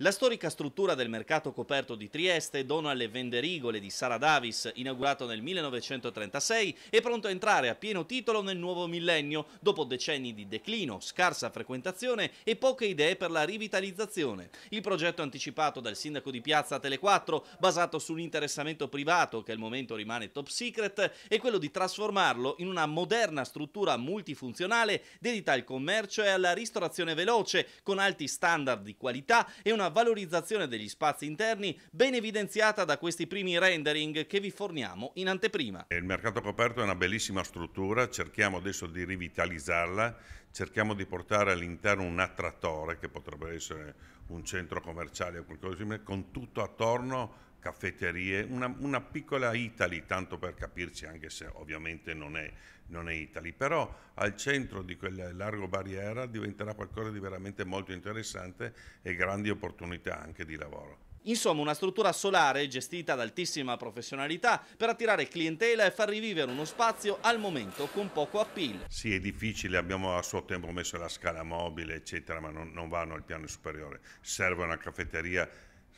La storica struttura del mercato coperto di Trieste dono alle venderigole di Sara Davis, inaugurato nel 1936, è pronto a entrare a pieno titolo nel nuovo millennio, dopo decenni di declino, scarsa frequentazione e poche idee per la rivitalizzazione. Il progetto anticipato dal sindaco di Piazza Tele4, basato su un interessamento privato che al momento rimane top secret, è quello di trasformarlo in una moderna struttura multifunzionale dedita al commercio e alla ristorazione veloce, con alti standard di qualità e una valorizzazione degli spazi interni ben evidenziata da questi primi rendering che vi forniamo in anteprima. Il mercato coperto è una bellissima struttura, cerchiamo adesso di rivitalizzarla, cerchiamo di portare all'interno un attrattore che potrebbe essere un centro commerciale o qualcosa di simile, con tutto attorno caffetterie, una, una, piccola Italy, tanto per capirci, anche se ovviamente non è, non è Italy, però al centro di quel largo barriera diventerà qualcosa di veramente molto interessante e grandi opportunità anche di lavoro. Insomma, una struttura solare gestita ad altissima professionalità per attirare clientela e far rivivere uno spazio al momento con poco appeal. Sì, è difficile, abbiamo a suo tempo messo la scala mobile, eccetera, ma non, non vanno al piano superiore. Serve una caffetteria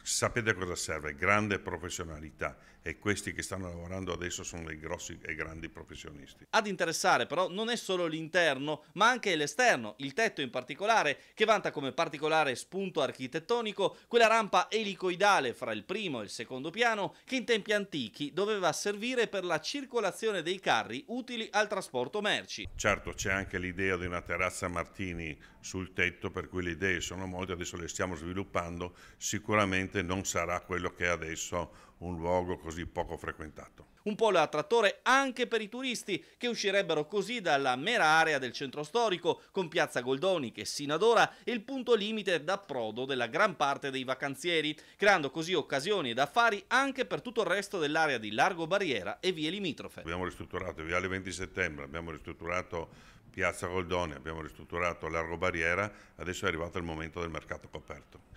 sapete cosa serve? Grande professionalità e questi che stanno lavorando adesso sono dei grossi e grandi professionisti. Ad interessare però non è solo l'interno ma anche l'esterno, il tetto in particolare che vanta come particolare spunto architettonico quella rampa elicoidale fra il primo e il secondo piano che in tempi antichi doveva servire per la circolazione dei carri utili al trasporto merci. Certo c'è anche l'idea di una terrazza Martini sul tetto per cui le idee sono molte, adesso le stiamo sviluppando, sicuramente sicuramente non sarà quello che è adesso un luogo così poco frequentato. Un polo attrattore anche per i turisti che uscirebbero così dalla mera area del centro storico con Piazza Goldoni che sino ad ora è il punto limite d'approdo della gran parte dei vacanzieri, creando così occasioni ed affari anche per tutto il resto dell'area di Largo Barriera e vie limitrofe. Abbiamo ristrutturato Viale 20 Settembre, abbiamo ristrutturato Piazza Goldoni, abbiamo ristrutturato Largo Barriera, adesso è arrivato il momento del mercato coperto.